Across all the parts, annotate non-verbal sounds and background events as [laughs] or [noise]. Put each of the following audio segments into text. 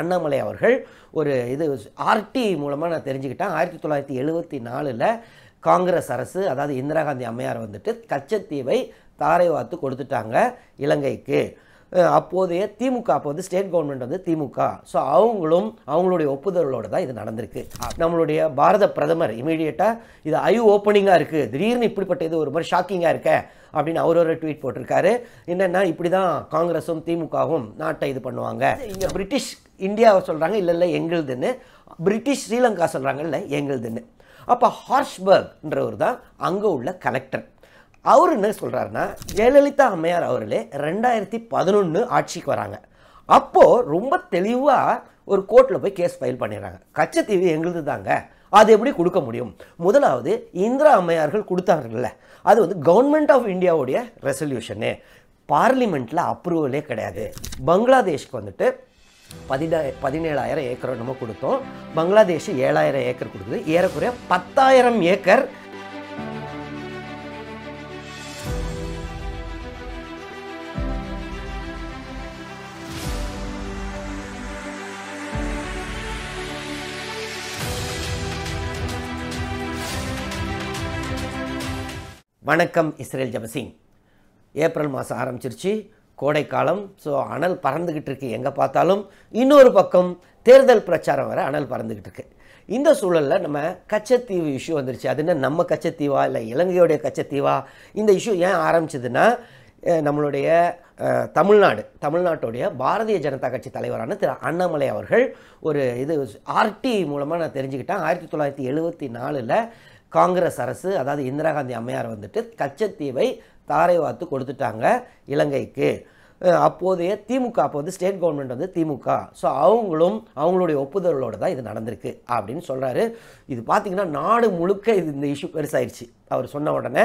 அண்ணாமலை அவர்கள் ஒரு இது ஆர்டி மூலமாக நான் தெரிஞ்சுக்கிட்டேன் ஆயிரத்தி தொள்ளாயிரத்தி எழுபத்தி நாலில் காங்கிரஸ் அரசு அதாவது இந்திரா காந்தி அம்மையார் வந்துட்டு கச்சத்தீவை தாரை வாத்து கொடுத்துட்டாங்க இலங்கைக்கு அப்போதைய திமுக அப்போ வந்து ஸ்டேட் கவர்மெண்ட் வந்து திமுக ஸோ அவங்களும் அவங்களுடைய ஒப்புதலோடு தான் இது நடந்திருக்கு நம்மளுடைய பாரத பிரதமர் இமீடியட்டாக இது ஐ ஓப்பனிங்காக இருக்குது திடீர்னு இப்படிப்பட்ட இது ஒரு மாதிரி ஷாக்கிங்காக இருக்க அப்படின்னு அவர் ஒரு ட்வீட் போட்டிருக்காரு என்னென்னா இப்படி தான் காங்கிரஸும் திமுகவும் நாட்டை இது பண்ணுவாங்க இங்கே பிரிட்டிஷ் இந்தியாவை சொல்கிறாங்க இல்லை இல்லை எங்களுதுன்னு பிரிட்டிஷ் ஸ்ரீலங்கா சொல்கிறாங்க இல்லை எங்களுதுன்னு அப்போ ஹார்ஷ்பர்க்ன்றவர் தான் அங்கே உள்ள கலெக்டர் அவர் என்ன சொல்கிறாருன்னா ஜெயலலிதா அம்மையார் அவர்களே ரெண்டாயிரத்தி பதினொன்று ஆட்சிக்கு வராங்க அப்போது ரொம்ப தெளிவாக ஒரு கோர்ட்டில் போய் கேஸ் ஃபைல் பண்ணிடுறாங்க கச்சத்தீவு எங்களுது தாங்க அது எப்படி கொடுக்க முடியும் முதலாவது இந்திரா அம்மையார்கள் கொடுத்தாங்கல்ல அது வந்து கவர்மெண்ட் ஆஃப் இந்தியாவுடைய ரெசல்யூஷனு பார்லிமெண்ட்டில் அப்ரூவலே கிடையாது பங்களாதேஷ்க்கு வந்துட்டு பதினா பதினேழாயிரம் ஏக்கர் நம்ம கொடுத்தோம் பங்களாதேஷ் ஏழாயிரம் ஏக்கர் கொடுக்குது ஏறக்குறைய பத்தாயிரம் ஏக்கர் வணக்கம் இஸ்ரேல் ஜபசிங் ஏப்ரல் மாதம் ஆரம்பிச்சிருச்சு கோடைக்காலம் ஸோ அனல் பறந்துக்கிட்டு இருக்கு எங்கே பார்த்தாலும் இன்னொரு பக்கம் தேர்தல் பிரச்சாரம் வர அனல் பறந்துக்கிட்டு இருக்கு இந்த சூழலில் நம்ம கச்சத்தீவு இஷ்யூ வந்துருச்சு அது என்ன நம்ம கச்சத்தீவா இல்லை இலங்கையோடைய கச்சத்தீவா இந்த இஷ்யூ ஏன் ஆரம்பிச்சதுன்னா நம்மளுடைய தமிழ்நாடு தமிழ்நாட்டுடைய பாரதிய ஜனதா கட்சி தலைவரான திரு அண்ணாமலை அவர்கள் ஒரு இது ஆர்டி மூலமாக நான் தெரிஞ்சுக்கிட்டேன் ஆயிரத்தி தொள்ளாயிரத்தி எழுபத்தி நாலில் காங்கிரஸ் அரசு அதாவது இந்திரா காந்தி அம்மையார் வந்துட்டு கச்சத்தீவை தாரை வாத்து கொடுத்துட்டாங்க இலங்கைக்கு அப்போதைய திமுக அப்போ வந்து ஸ்டேட் கவர்மெண்ட் வந்து திமுக ஸோ அவங்களும் அவங்களுடைய ஒப்புதலோடு தான் இது நடந்திருக்கு அப்படின்னு சொல்கிறாரு இது பார்த்திங்கன்னா நாடு முழுக்க இது இந்த இஷ்யூ பெருசாயிடுச்சு அவர் சொன்ன உடனே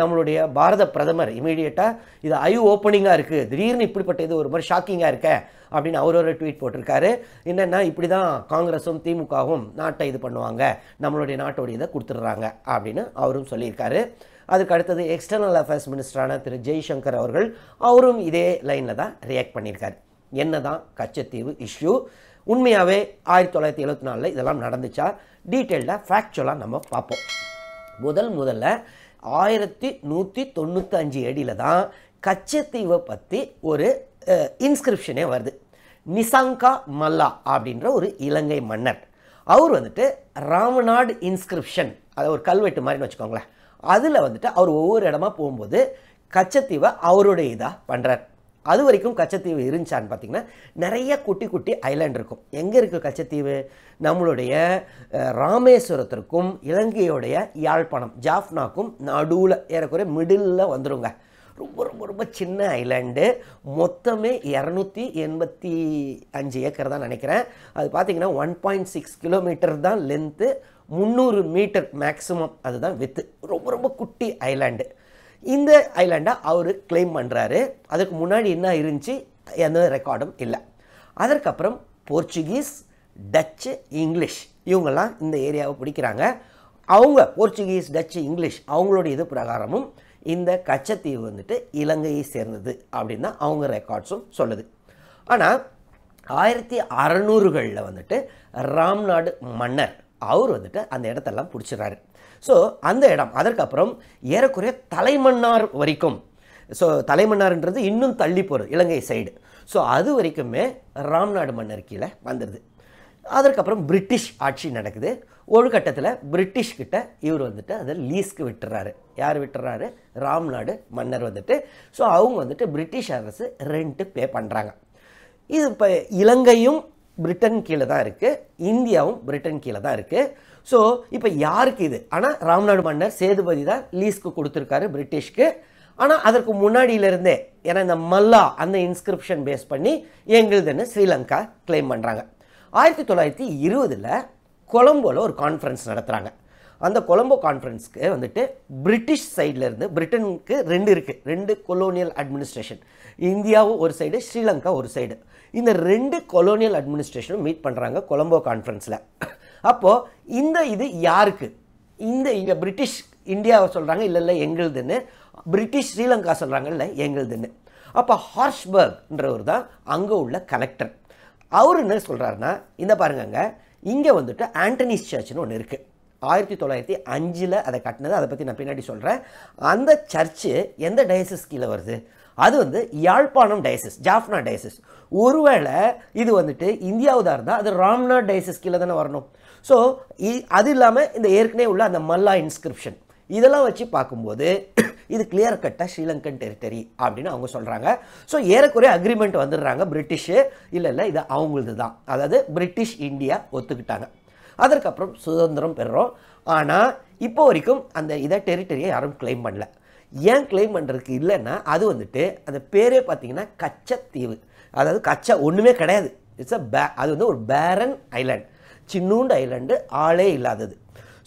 நம்மளுடைய பாரத பிரதமர் இமீடியட்டாக இது ஐ ஓப்பனிங்காக இருக்குது திடீர்னு இப்படிப்பட்ட இது ஒரு மாதிரி ஷாக்கிங்காக இருக்க அப்படின்னு அவர் ஒரு ட்வீட் போட்டிருக்காரு என்னென்னா இப்படி தான் காங்கிரஸும் திமுகவும் நாட்டை இது பண்ணுவாங்க நம்மளுடைய நாட்டோடைய இதை கொடுத்துட்றாங்க அப்படின்னு அவரும் சொல்லியிருக்காரு அதுக்கு அடுத்தது எக்ஸ்டர்னல் அஃபேர்ஸ் மினிஸ்டரான திரு ஜெய்சங்கர் அவர்கள் அவரும் இதே லைனில் தான் ரியாக்ட் பண்ணியிருக்காரு என்ன தான் கச்சத்தீவு இஷ்யூ உண்மையாகவே ஆயிரத்தி தொள்ளாயிரத்தி எழுபத்தி நாலில் இதெல்லாம் நடந்துச்சா டீட்டெயில்டாக ஃபேக்சுவலாக நம்ம பார்ப்போம் முதல் முதல்ல ஆயிரத்தி நூற்றி தொண்ணூற்றி அஞ்சு அடியில் தான் கச்சத்தீவை பற்றி ஒரு இன்ஸ்கிரிப்ஷனே வருது நிசாங்கா மல்லா அப்படின்ற ஒரு இலங்கை மன்னர் அவர் வந்துட்டு ராமநாடு இன்ஸ்கிரிப்ஷன் அதை ஒரு கல்வெட்டு மாதிரின்னு வச்சுக்கோங்களேன் அதில் வந்துட்டு அவர் ஒவ்வொரு இடமா போகும்போது கச்சத்தீவை அவருடைய இதாக பண்ணுறார் அது வரைக்கும் கச்சத்தீவு இருந்துச்சான்னு பார்த்தீங்கன்னா நிறைய குட்டி குட்டி ஐலாண்ட் இருக்கும் எங்கே இருக்குது கச்சத்தீவு நம்மளுடைய ராமேஸ்வரத்திற்கும் இலங்கையுடைய யாழ்ப்பாணம் ஜாஃப்னாக்கும் நடுவில் ஏறக்குறைய மிடில் வந்துருங்க ரொம்ப ரொம்ப ரொம்ப சின்ன ஐலாண்டு மொத்தமே இரநூத்தி எண்பத்தி அஞ்சு ஏக்கர் தான் நினைக்கிறேன் அது பார்த்தீங்கன்னா ஒன் பாயிண்ட் சிக்ஸ் கிலோமீட்டர் தான் லென்த்து முந்நூறு மீட்டர் மேக்ஸிமம் அதுதான் வித்து ரொம்ப ரொம்ப குட்டி ஐலாண்டு இந்த ஐலாண்டை அவர் கிளைம் பண்ணுறாரு அதுக்கு முன்னாடி என்ன இருந்துச்சு எந்த ரெக்கார்டும் இல்லை அதற்கப்புறம் போர்ச்சுகீஸ் டச்சு இங்கிலீஷ் இவங்கெல்லாம் இந்த ஏரியாவை பிடிக்கிறாங்க அவங்க போர்ச்சுகீஸ் டச்சு இங்கிலீஷ் அவங்களோட இது பிரகாரமும் இந்த கச்சத்தீவு வந்துட்டு இலங்கையை சேர்ந்தது அப்படின்னு அவங்க ரெக்கார்ட்ஸும் சொல்லுது ஆனால் ஆயிரத்தி அறநூறுகளில் வந்துட்டு ராம்நாடு மன்னர் அவர் வந்துட்டு அந்த இடத்தெல்லாம் பிடிச்சிடுறாரு ஸோ அந்த இடம் அதற்கப்புறம் ஏறக்குறைய தலைமன்னார் வரைக்கும் ஸோ தலைமன்னார்ன்றது இன்னும் தள்ளி போகிறது இலங்கை சைடு ஸோ அது வரைக்குமே ராம்நாடு மன்னர் கீழே வந்துடுது அதற்கப்புறம் பிரிட்டிஷ் ஆட்சி நடக்குது ஒரு கட்டத்தில் பிரிட்டிஷ்கிட்ட இவர் வந்துட்டு அதை லீஸ்க்கு விட்டுறாரு யார் விட்டுறாரு ராம்நாடு மன்னர் வந்துட்டு ஸோ அவங்க வந்துட்டு பிரிட்டிஷ் அரசு ரெண்ட்டு பே பண்ணுறாங்க இது இப்போ இலங்கையும் பிரிட்டன் கீழே தான் இருக்குது இந்தியாவும் பிரிட்டன் கீழே தான் இருக்குது ஸோ இப்போ யாருக்கு இது ஆனால் ராம்நாடு மன்னர் சேதுபதி தான் லீஸ்க்கு கொடுத்துருக்காரு பிரிட்டிஷ்க்கு ஆனால் அதற்கு முன்னாடியிலிருந்தே ஏன்னா இந்த மல்லா அந்த இன்ஸ்கிரிப்ஷன் பேஸ் பண்ணி எங்களுதுன்னு ஸ்ரீலங்கா கிளைம் பண்ணுறாங்க ஆயிரத்தி தொள்ளாயிரத்தி இருபதில் கொலம்போவில் ஒரு கான்ஃபரன்ஸ் நடத்துகிறாங்க அந்த கொலம்போ கான்ஃபரன்ஸ்க்கு வந்துட்டு பிரிட்டிஷ் சைட்லேருந்து பிரிட்டனுக்கு ரெண்டு இருக்குது ரெண்டு கொலோனியல் அட்மினிஸ்ட்ரேஷன் இந்தியாவும் ஒரு சைடு ஸ்ரீலங்கா ஒரு சைடு இந்த ரெண்டு கொலோனியல் அட்மினிஸ்ட்ரேஷனும் மீட் பண்ணுறாங்க கொலம்போ கான்ஃபரன்ஸில் அப்போது இந்த இது யாருக்கு இந்த இங்கே பிரிட்டிஷ் இந்தியாவை சொல்கிறாங்க இல்லை இல்லை எங்களுதுன்னு பிரிட்டிஷ் ஸ்ரீலங்கா சொல்கிறாங்க இல்லை எங்களுதுன்னு அப்போ ஹார்ஷ்பர்க்ன்றவர் தான் அங்கே உள்ள கலெக்டர் அவர் என்ன சொல்கிறாருன்னா இந்த பாருங்கங்க இங்கே வந்துட்டு ஆண்டனிஸ் சர்ச்னு ஒன்று இருக்குது ஆயிரத்தி தொள்ளாயிரத்தி அஞ்சில் அதை கட்டினது அதை பற்றி நான் பின்னாடி சொல்கிறேன் அந்த சர்ச்சு எந்த டயசஸ் கீழே வருது அது வந்து யாழ்ப்பாணம் டயசஸ் ஜாஃப்னா டயசஸ் ஒருவேளை இது வந்துட்டு இந்தியாவுதாக இருந்தால் அது ராம்னா டயசஸ் கீழே தானே வரணும் ஸோ அது இல்லாமல் இந்த ஏற்கனவே உள்ள அந்த மல்லா இன்ஸ்கிரிப்ஷன் இதெல்லாம் வச்சு பார்க்கும்போது இது கிளியர் கட்டாக ஸ்ரீலங்கன் டெரிட்டரி அப்படின்னு அவங்க சொல்கிறாங்க ஸோ ஏறக்குறைய அக்ரிமெண்ட் வந்துடுறாங்க பிரிட்டிஷு இல்லை இல்லை இது அவங்களது தான் அதாவது பிரிட்டிஷ் இந்தியா ஒத்துக்கிட்டாங்க அதற்கப்புறம் சுதந்திரம் பெறுறோம் ஆனால் இப்போ வரைக்கும் அந்த இதை டெரிட்டரியை யாரும் கிளைம் பண்ணல ஏன் கிளைம் பண்ணுறதுக்கு இல்லைன்னா அது வந்துட்டு அந்த பேரே பார்த்தீங்கன்னா கச்சத்தீவு அதாவது கச்சா ஒன்றுமே கிடையாது இட்ஸ் அ பே அது வந்து ஒரு பேரன் ஐலாண்ட் சின்னூண்டு ஐலாண்டு ஆளே இல்லாதது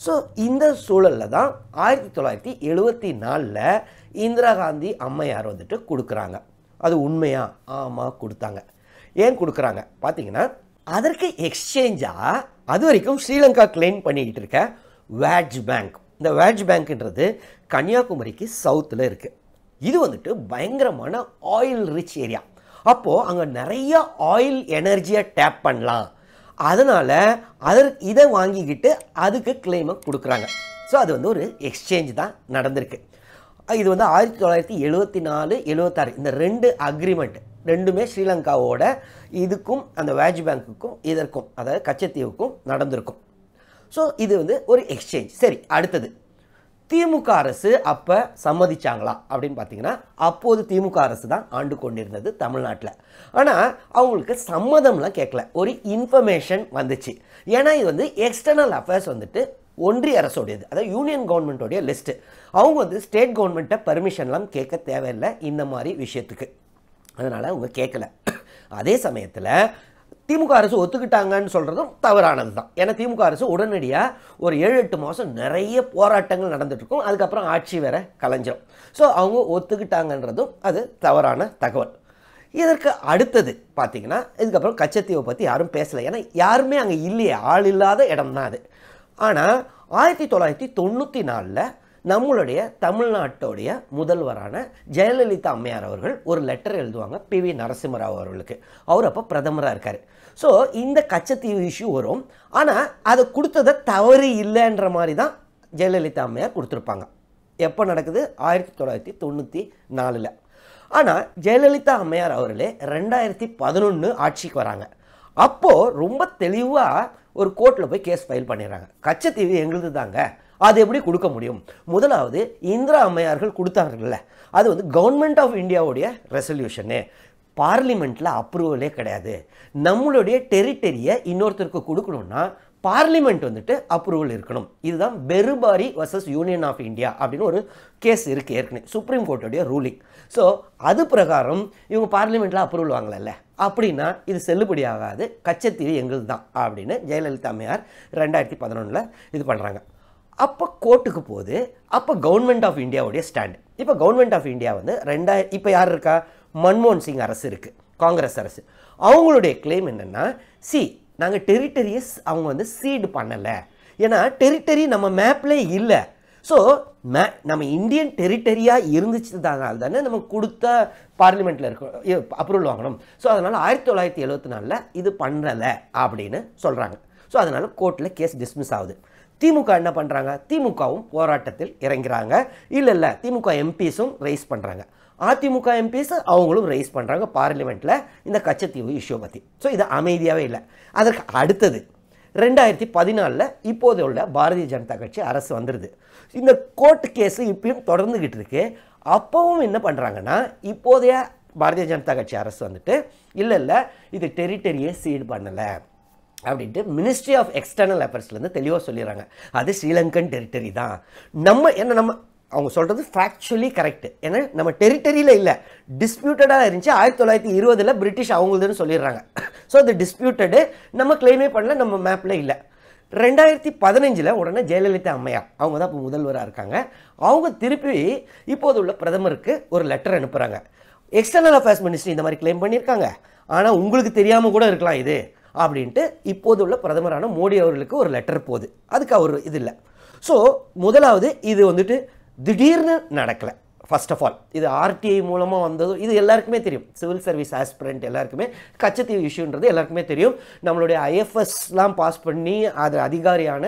ஸோ இந்த சூழலில் தான் ஆயிரத்தி தொள்ளாயிரத்தி எழுபத்தி நாலில் இந்திரா காந்தி அம்மையார் வந்துட்டு கொடுக்குறாங்க அது உண்மையாக ஆமாம் கொடுத்தாங்க ஏன் கொடுக்குறாங்க பார்த்தீங்கன்னா அதற்கு எக்ஸ்சேஞ்சாக அது வரைக்கும் ஸ்ரீலங்கா கிளைம் பண்ணிக்கிட்டு இருக்க வேட்ஜ் பேங்க் இந்த வேட்ஜ் பேங்க்ன்றது கன்னியாகுமரிக்கு சவுத்தில் இருக்குது இது வந்துட்டு பயங்கரமான ஆயில் ரிச் ஏரியா அப்போது அங்கே நிறைய ஆயில் எனர்ஜியை டேப் பண்ணலாம் அதனால் அதற்கு இதை வாங்கிக்கிட்டு அதுக்கு கிளைமை கொடுக்குறாங்க ஸோ அது வந்து ஒரு எக்ஸ்சேஞ்ச் தான் நடந்திருக்கு இது வந்து ஆயிரத்தி தொள்ளாயிரத்தி எழுபத்தி நாலு எழுபத்தாறு இந்த ரெண்டு அக்ரிமெண்ட் ரெண்டுமே ஸ்ரீலங்காவோட இதுக்கும் அந்த வேஜ் பேங்க்குக்கும் இதற்கும் அதாவது கச்சத்தீவுக்கும் நடந்திருக்கும் ஸோ இது வந்து ஒரு எக்ஸ்சேஞ்ச் சரி அடுத்தது திமுக அரசு அப்போ சம்மதிச்சாங்களா அப்படின்னு பார்த்தீங்கன்னா அப்போது திமுக அரசு தான் ஆண்டு கொண்டிருந்தது தமிழ்நாட்டில் ஆனால் அவங்களுக்கு சம்மதம்லாம் கேட்கல ஒரு இன்ஃபர்மேஷன் வந்துச்சு ஏன்னா இது வந்து எக்ஸ்டர்னல் அஃபேர்ஸ் வந்துட்டு ஒன்றிய அரசோடையது அதாவது யூனியன் கவர்மெண்ட்டோடைய லிஸ்ட்டு அவங்க வந்து ஸ்டேட் கவர்மெண்ட்டை பர்மிஷன்லாம் கேட்க தேவையில்லை இந்த மாதிரி விஷயத்துக்கு அதனால் அவங்க கேட்கல அதே சமயத்தில் திமுக அரசு ஒத்துக்கிட்டாங்கன்னு சொல்கிறதும் தவறானது தான் ஏன்னா திமுக அரசு உடனடியாக ஒரு ஏழு எட்டு மாதம் நிறைய போராட்டங்கள் நடந்துகிட்ருக்கும் அதுக்கப்புறம் ஆட்சி வேற கலைஞ்சிரும் ஸோ அவங்க ஒத்துக்கிட்டாங்கன்றதும் அது தவறான தகவல் இதற்கு அடுத்தது பார்த்திங்கன்னா இதுக்கப்புறம் கச்சத்தீவை பற்றி யாரும் பேசலை ஏன்னா யாருமே அங்கே இல்லையே ஆள் இல்லாத இடம் தான் அது ஆனால் ஆயிரத்தி தொள்ளாயிரத்தி தொண்ணூற்றி நாலில் நம்மளுடைய தமிழ்நாட்டோடைய முதல்வரான ஜெயலலிதா அம்மையார் அவர்கள் ஒரு லெட்டர் எழுதுவாங்க பி வி நரசிம்மராவ் அவர்களுக்கு அவர் அப்போ பிரதமராக இருக்கார் ஸோ இந்த கச்சத்தீவு இஷ்யூ வரும் ஆனால் அதை கொடுத்ததை தவறு இல்லைன்ற மாதிரி தான் ஜெயலலிதா அம்மையார் கொடுத்துருப்பாங்க எப்போ நடக்குது ஆயிரத்தி தொள்ளாயிரத்தி தொண்ணூற்றி நாலில் ஆனால் ஜெயலலிதா அம்மையார் அவர்களே ரெண்டாயிரத்தி பதினொன்று ஆட்சிக்கு வராங்க அப்போது ரொம்ப தெளிவாக ஒரு கோர்ட்டில் போய் கேஸ் ஃபைல் பண்ணிடுறாங்க கச்சத்தீவு எங்களுது தாங்க அது எப்படி கொடுக்க முடியும் முதலாவது இந்திரா அம்மையார்கள் கொடுத்தாங்கல்ல அது வந்து கவர்மெண்ட் ஆஃப் இந்தியாவுடைய ரெசல்யூஷனு பார்லிமெண்ட்டில் அப்ரூவலே கிடையாது நம்மளுடைய டெரிட்டரியை இன்னொருத்தருக்கு கொடுக்கணும்னா பார்லிமெண்ட் வந்துட்டு அப்ரூவல் இருக்கணும் இதுதான் Berubari versus union of India அப்படின்னு ஒரு கேஸ் இருக்குது ஏற்கனவே சுப்ரீம் கோர்ட்டுடைய ரூலிங் ஸோ அது பிரகாரம் இவங்க பார்லிமெண்ட்டில் அப்ரூவல் வாங்கலல்ல அப்படின்னா இது செல்லுபடியாகாது கச்சத்தீவு எங்களுது தான் அப்படின்னு ஜெயலலிதா அம்மையார் ரெண்டாயிரத்தி பதினொன்றில் இது பண்ணுறாங்க அப்போ கோர்ட்டுக்கு போகுது அப்போ கவர்மெண்ட் ஆஃப் இந்தியாவுடைய ஸ்டாண்டு இப்போ கவர்மெண்ட் ஆஃப் இந்தியா வந்து ரெண்டாயிரம் இப்போ யார் இருக்கா மன்மோகன் சிங் அரசு இருக்குது காங்கிரஸ் அரசு அவங்களுடைய கிளைம் என்னென்னா சி நாங்கள் டெரிட்டரியஸ் அவங்க வந்து சீடு பண்ணலை ஏன்னா டெரிட்டரி நம்ம மேப்லே இல்லை ஸோ மே நம்ம இந்தியன் டெரிட்டரியாக இருந்துச்சுதானால் தானே நம்ம கொடுத்த பார்லிமெண்ட்டில் இருக்க அப்ரூவல் வாங்கணும் ஸோ அதனால் ஆயிரத்தி தொள்ளாயிரத்தி எழுபத்தி நாலில் இது பண்ணலை அப்படின்னு சொல்கிறாங்க ஸோ அதனால் கோர்ட்டில் கேஸ் டிஸ்மிஸ் ஆகுது திமுக என்ன பண்ணுறாங்க திமுகவும் போராட்டத்தில் இறங்குறாங்க இல்லை இல்லை திமுக எம்பிஸும் ரைஸ் பண்ணுறாங்க அதிமுக எம்பிஸ் அவங்களும் ரைஸ் பண்ணுறாங்க பார்லிமெண்ட்டில் இந்த கச்சத்தீவு இஷ்யூ பற்றி ஸோ இது அமைதியாகவே இல்லை அதற்கு அடுத்தது ரெண்டாயிரத்தி பதினாலில் இப்போது உள்ள பாரதிய ஜனதா கட்சி அரசு வந்துடுது இந்த கோர்ட் கேஸு இப்பயும் தொடர்ந்துக்கிட்டு இருக்கு அப்போவும் என்ன பண்ணுறாங்கன்னா இப்போதைய பாரதிய ஜனதா கட்சி அரசு வந்துட்டு இல்லை இல்லை இது டெரிட்டரியை சீடு பண்ணலை அப்படின்ட்டு மினிஸ்ட்ரி ஆஃப் எக்ஸ்டர்னல் அஃபேர்ஸ்லேருந்து தெளிவாக சொல்லிடுறாங்க அது ஸ்ரீலங்கன் டெரிட்டரி தான் நம்ம என்ன நம்ம அவங்க சொல்கிறது ஃபேக்சுவலி கரெக்டு ஏன்னா நம்ம டெரிட்டரியில் இல்லை டிஸ்பியூட்டடாக இருந்துச்சு ஆயிரத்தி தொள்ளாயிரத்தி இருபதில் பிரிட்டிஷ் அவங்களுதுன்னு சொல்லிடுறாங்க ஸோ அது டிஸ்பியூட்டடு நம்ம கிளைமே பண்ணல நம்ம மேப்பில் இல்லை ரெண்டாயிரத்தி பதினஞ்சில் உடனே ஜெயலலிதா அம்மையா அவங்க தான் இப்போ முதல்வராக இருக்காங்க அவங்க திருப்பி இப்போது உள்ள பிரதமருக்கு ஒரு லெட்டர் அனுப்புகிறாங்க எக்ஸ்டர்னல் அஃபேர்ஸ் மினிஸ்ட்ரி இந்த மாதிரி கிளைம் பண்ணியிருக்காங்க ஆனால் உங்களுக்கு தெரியாமல் கூட இருக்கலாம் இது அப்படின்ட்டு இப்போது உள்ள பிரதமரான மோடி அவர்களுக்கு ஒரு லெட்டர் போகுது அதுக்கு அவர் இது இல்லை ஸோ முதலாவது இது வந்துட்டு திடீர்னு நடக்கலை ஃபஸ்ட் ஆஃப் ஆல் இது ஆர்டிஐ மூலமாக வந்ததும் இது எல்லாருக்குமே தெரியும் சிவில் சர்வீஸ் ஆஸ்பிரண்ட் எல்லாருக்குமே கச்சத்தீவு இஷ்யூன்றது எல்லாருக்குமே தெரியும் நம்மளுடைய ஐஎஃப்எஸ்லாம் பாஸ் பண்ணி அது அதிகாரியான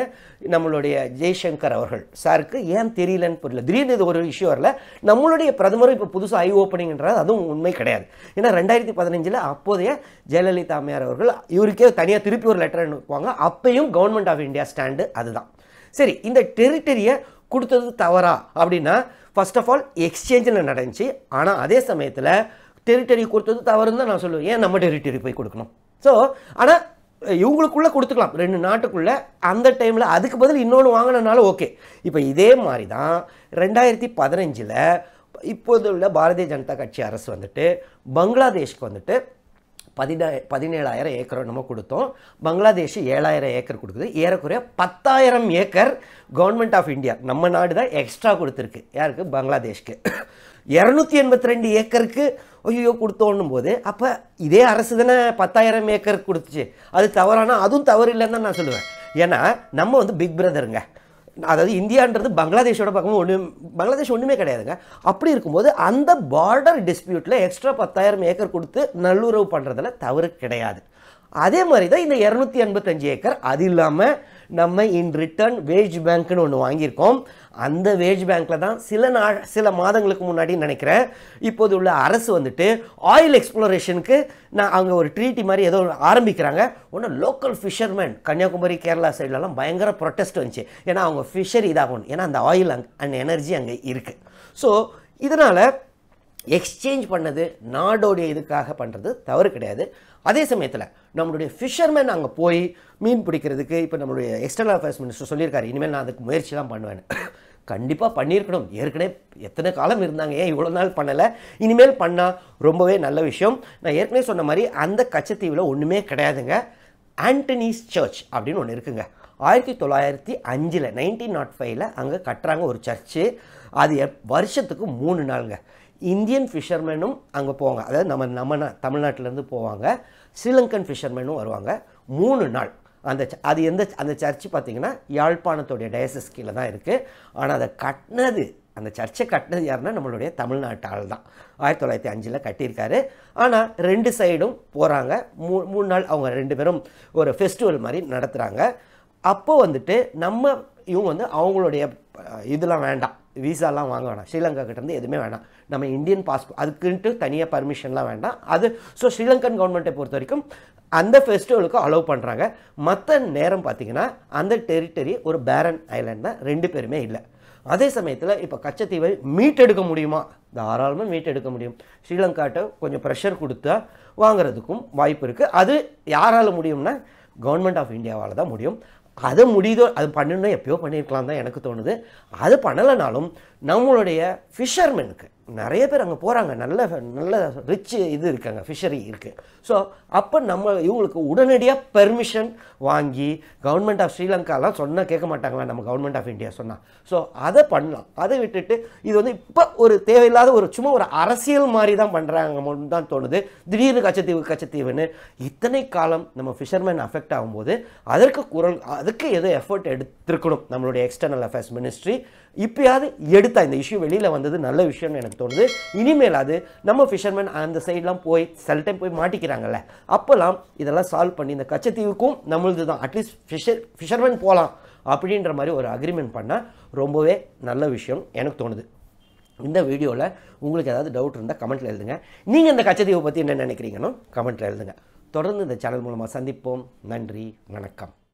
நம்மளுடைய ஜெய்சங்கர் அவர்கள் சாருக்கு ஏன் தெரியலன்னு புரியல திடீர்னு இது ஒரு இஷ்யூ வரல நம்மளுடைய பிரதமரும் இப்போ புதுசாக ஐ ஓப்பனிங்ன்றது அதுவும் உண்மை கிடையாது ஏன்னா ரெண்டாயிரத்தி பதினஞ்சில் அப்போதைய ஜெயலலிதா அம்மையார் அவர்கள் இவருக்கே தனியாக திருப்பி ஒரு லெட்டர் அனுப்புவாங்க அப்பையும் கவர்மெண்ட் ஆஃப் இந்தியா ஸ்டாண்டு அதுதான் சரி இந்த டெரிட்டரியை கொடுத்தது தவறா அப்படின்னா ஃபஸ்ட் ஆஃப் ஆல் எக்ஸ்சேஞ்சில் நடந்துச்சு ஆனால் அதே சமயத்தில் டெரிட்டரி கொடுத்தது தவறுன்னு தான் நான் சொல்லுவேன் ஏன் நம்ம டெரிட்டரி போய் கொடுக்கணும் ஸோ ஆனால் இவங்களுக்குள்ளே கொடுத்துக்கலாம் ரெண்டு நாட்டுக்குள்ளே அந்த டைமில் அதுக்கு பதில் இன்னொன்று வாங்கினனால ஓகே இப்போ இதே மாதிரி தான் ரெண்டாயிரத்தி பதினஞ்சில் இப்போது உள்ள பாரதிய ஜனதா கட்சி அரசு வந்துட்டு பங்களாதேஷ்க்கு வந்துட்டு பதினா பதினேழாயிரம் ஏக்கர் நம்ம கொடுத்தோம் பங்களாதேஷ் ஏழாயிரம் ஏக்கர் கொடுக்குது ஏறக்குறைய பத்தாயிரம் ஏக்கர் கவர்மெண்ட் ஆஃப் இந்தியா நம்ம நாடு தான் எக்ஸ்ட்ரா கொடுத்துருக்கு யாருக்கு பங்களாதேஷ்க்கு இரநூத்தி எண்பத்தி ரெண்டு ஏக்கருக்கு ஐயோ கொடுத்தோன்னும் போது அப்போ இதே அரசு தானே பத்தாயிரம் ஏக்கர் கொடுத்துச்சு அது தவறானா அதுவும் தவறு இல்லைன்னு தான் நான் சொல்லுவேன் ஏன்னா நம்ம வந்து பிக் பிரதருங்க அதாவது இந்தியான்றது பங்களாதேஷோட பக்கமும் ஒன்றும் பங்களாதேஷ் ஒன்றுமே கிடையாதுங்க அப்படி இருக்கும்போது அந்த பார்டர் டிஸ்பியூட்டில் எக்ஸ்ட்ரா பத்தாயிரம் ஏக்கர் கொடுத்து நல்லுறவு பண்ணுறதுல தவறு கிடையாது அதே மாதிரி தான் இந்த இரநூத்தி எண்பத்தஞ்சு ஏக்கர் அது இல்லாமல் நம்ம இன் ரிட்டர்ன் வேஜ் பேங்க்னு ஒன்று வாங்கியிருக்கோம் அந்த வேஜ் பேங்க்கில் தான் சில நாள் சில மாதங்களுக்கு முன்னாடி நினைக்கிறேன் இப்போது உள்ள அரசு வந்துட்டு ஆயில் எக்ஸ்ப்ளோரேஷனுக்கு நான் அங்கே ஒரு ட்ரீட்டி மாதிரி ஏதோ ஆரம்பிக்கிறாங்க ஒன்று லோக்கல் ஃபிஷர்மேன் கன்னியாகுமரி கேரளா சைட்லலாம் பயங்கர ப்ரொட்டஸ்ட் வந்துச்சு ஏன்னா அவங்க ஃபிஷர் இதாகணும் ஏன்னா அந்த ஆயில் அங் அண்ட் எனர்ஜி அங்கே இருக்குது ஸோ இதனால் எக்ஸ்சேஞ்ச் பண்ணது நாடோடைய இதுக்காக பண்ணுறது தவறு கிடையாது அதே சமயத்தில் நம்மளுடைய ஃபிஷர்மேன் அங்கே போய் மீன் பிடிக்கிறதுக்கு இப்போ நம்மளுடைய எக்ஸ்டர்னல் அஃபேர்ஸ் மினிஸ்டர் சொல்லியிருக்காரு இனிமேல் நான் அதுக்கு முயற்சி தான் பண்ணுவேன் [laughs] கண்டிப்பாக பண்ணியிருக்கணும் ஏற்கனவே எத்தனை காலம் இருந்தாங்க ஏன் இவ்வளோ நாள் பண்ணலை இனிமேல் பண்ணால் ரொம்பவே நல்ல விஷயம் நான் ஏற்கனவே சொன்ன மாதிரி அந்த கச்சத்தீவில் ஒன்றுமே கிடையாதுங்க ஆண்டனிஸ் சர்ச் அப்படின்னு ஒன்று இருக்குங்க ஆயிரத்தி தொள்ளாயிரத்தி அஞ்சில் நைன்டீன் நாட் oh ஃபைவ்ல அங்கே கட்டுறாங்க ஒரு சர்ச்சு அது வருஷத்துக்கு மூணு நாளுங்க இந்தியன் ஃபிஷர்மேனும் அங்கே போவாங்க அதாவது நம்ம நம்ம தமிழ்நாட்டிலேருந்து போவாங்க ஸ்ரீலங்கன் ஃபிஷர்மேனும் வருவாங்க மூணு நாள் அந்த அது எந்த அந்த சர்ச்சு பார்த்திங்கன்னா யாழ்ப்பாணத்துடைய டயசஸ் கீழே தான் இருக்குது ஆனால் அதை கட்டினது அந்த சர்ச்சை கட்டினது யாருன்னா நம்மளுடைய தமிழ்நாட்டு ஆள் தான் ஆயிரத்தி தொள்ளாயிரத்தி அஞ்சில் கட்டியிருக்காரு ஆனால் ரெண்டு சைடும் போகிறாங்க மூ மூணு நாள் அவங்க ரெண்டு பேரும் ஒரு ஃபெஸ்டிவல் மாதிரி நடத்துகிறாங்க அப்போது வந்துட்டு நம்ம இவங்க வந்து அவங்களுடைய இதெல்லாம் வேண்டாம் விசாலாம் வாங்க வேணாம் ஸ்ரீலங்கா கிட்டேருந்து எதுவுமே வேணாம் நம்ம இந்தியன் பாஸ்போர்ட் அதுக்குன்ட்டு தனியாக பர்மிஷன்லாம் வேண்டாம் அது ஸோ ஸ்ரீலங்கன் கவர்மெண்ட்டை பொறுத்த வரைக்கும் அந்த ஃபெஸ்டிவலுக்கு அலோவ் பண்ணுறாங்க மற்ற நேரம் பார்த்திங்கன்னா அந்த டெரிட்டரி ஒரு பேரன் ஐலாண்ட் தான் ரெண்டு பேருமே இல்லை அதே சமயத்தில் இப்போ கச்சத்தீவை மீட்டெடுக்க முடியுமா தாராளமாக மீட்டெடுக்க முடியும் ஸ்ரீலங்காட்ட கொஞ்சம் ப்ரெஷர் கொடுத்தா வாங்கிறதுக்கும் வாய்ப்பு இருக்குது அது யாரால் முடியும்னா கவர்மெண்ட் ஆஃப் இந்தியாவால் தான் முடியும் அதை முடியுதோ அது பண்ணணும் எப்பயோ பண்ணியிருக்கலாம் தான் எனக்கு தோணுது அது பண்ணலைனாலும் நம்மளுடைய ஃபிஷர்மெனுக்கு நிறைய பேர் அங்கே போகிறாங்க நல்ல நல்ல ரிச் இது இருக்காங்க ஃபிஷரி இருக்குது ஸோ அப்போ நம்ம இவங்களுக்கு உடனடியாக பெர்மிஷன் வாங்கி கவர்மெண்ட் ஆஃப் ஸ்ரீலங்காலாம் சொன்னால் கேட்க மாட்டாங்களா நம்ம கவர்மெண்ட் ஆஃப் இந்தியா சொன்னால் ஸோ அதை பண்ணலாம் அதை விட்டுட்டு இது வந்து இப்போ ஒரு தேவையில்லாத ஒரு சும்மா ஒரு அரசியல் மாதிரி தான் பண்ணுறாங்க தான் தோணுது திடீர்னு கச்சத்தீவு கச்சத்தீவுன்னு இத்தனை காலம் நம்ம ஃபிஷர்மேன் அஃபெக்ட் ஆகும்போது அதற்கு குரல் அதுக்கு ஏதோ எஃபர்ட் எடுத்திருக்கணும் நம்மளுடைய எக்ஸ்டர்னல் அஃபேர்ஸ் மினிஸ்ட்ரி இப்பயாவது எடுத்தா இந்த இஷ்யூ வெளியில் வந்தது நல்ல விஷயம்னு எனக்கு தோணுது இனிமேலாவது நம்ம ஃபிஷர்மேன் அந்த சைட்லாம் போய் சில டைம் போய் மாட்டிக்கிறாங்கல்ல அப்போல்லாம் இதெல்லாம் சால்வ் பண்ணி இந்த கச்சத்தீவுக்கும் நம்மளது தான் அட்லீஸ்ட் ஃபிஷர் ஃபிஷர்மேன் போகலாம் அப்படின்ற மாதிரி ஒரு அக்ரிமெண்ட் பண்ணால் ரொம்பவே நல்ல விஷயம் எனக்கு தோணுது இந்த வீடியோவில் உங்களுக்கு ஏதாவது டவுட் இருந்தால் கமெண்ட்டில் எழுதுங்க நீங்கள் இந்த கச்சத்தீவை பற்றி என்ன நினைக்கிறீங்கன்னு கமெண்ட்டில் எழுதுங்க தொடர்ந்து இந்த சேனல் மூலமாக சந்திப்போம் நன்றி வணக்கம்